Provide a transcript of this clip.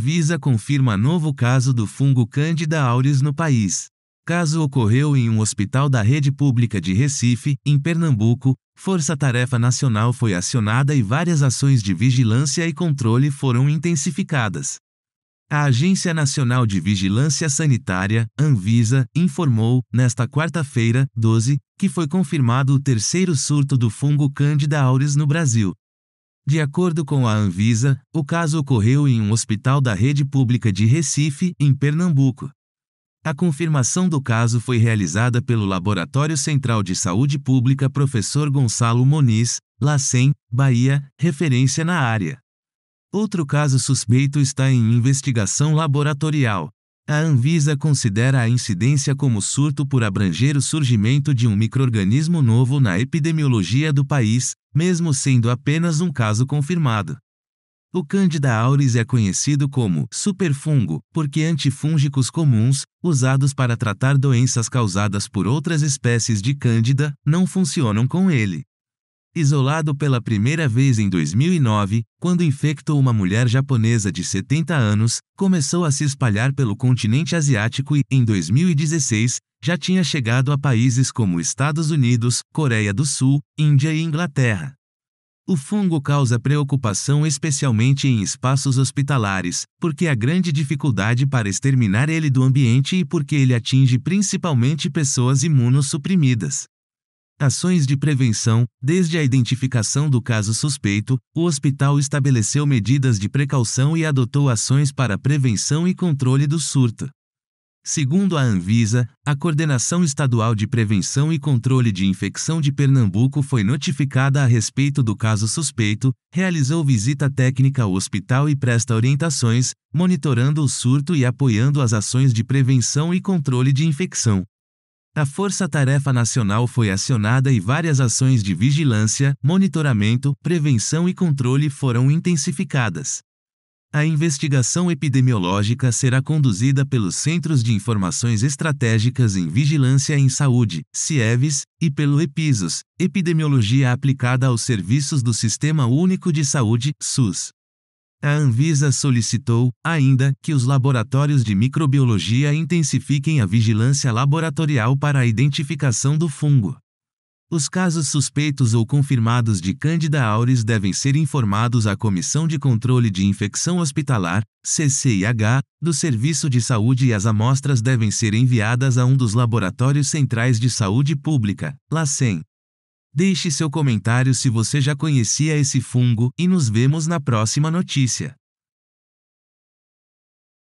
Anvisa confirma novo caso do fungo Candida auris no país. Caso ocorreu em um hospital da rede pública de Recife, em Pernambuco, Força Tarefa Nacional foi acionada e várias ações de vigilância e controle foram intensificadas. A Agência Nacional de Vigilância Sanitária, Anvisa, informou, nesta quarta-feira, 12, que foi confirmado o terceiro surto do fungo Candida auris no Brasil. De acordo com a Anvisa, o caso ocorreu em um hospital da rede pública de Recife, em Pernambuco. A confirmação do caso foi realizada pelo Laboratório Central de Saúde Pública Professor Gonçalo Moniz, Lacem, Bahia, referência na área. Outro caso suspeito está em investigação laboratorial. A Anvisa considera a incidência como surto por abranger o surgimento de um microorganismo novo na epidemiologia do país, mesmo sendo apenas um caso confirmado. O Candida auris é conhecido como superfungo porque antifúngicos comuns, usados para tratar doenças causadas por outras espécies de Candida, não funcionam com ele. Isolado pela primeira vez em 2009, quando infectou uma mulher japonesa de 70 anos, começou a se espalhar pelo continente asiático e, em 2016, já tinha chegado a países como Estados Unidos, Coreia do Sul, Índia e Inglaterra. O fungo causa preocupação especialmente em espaços hospitalares, porque há grande dificuldade para exterminar ele do ambiente e porque ele atinge principalmente pessoas imunossuprimidas. Ações de prevenção: desde a identificação do caso suspeito, o hospital estabeleceu medidas de precaução e adotou ações para prevenção e controle do surto. Segundo a Anvisa, a Coordenação Estadual de Prevenção e Controle de Infecção de Pernambuco foi notificada a respeito do caso suspeito, realizou visita técnica ao hospital e presta orientações, monitorando o surto e apoiando as ações de prevenção e controle de infecção. A Força Tarefa Nacional foi acionada e várias ações de vigilância, monitoramento, prevenção e controle foram intensificadas. A investigação epidemiológica será conduzida pelos Centros de Informações Estratégicas em Vigilância em Saúde, CIEVES, e pelo EPISOS, Epidemiologia Aplicada aos Serviços do Sistema Único de Saúde, SUS. A Anvisa solicitou, ainda, que os laboratórios de microbiologia intensifiquem a vigilância laboratorial para a identificação do fungo. Os casos suspeitos ou confirmados de Cândida auris devem ser informados à Comissão de Controle de Infecção Hospitalar, CCIH, do Serviço de Saúde e as amostras devem ser enviadas a um dos Laboratórios Centrais de Saúde Pública, LACEN. Deixe seu comentário se você já conhecia esse fungo e nos vemos na próxima notícia.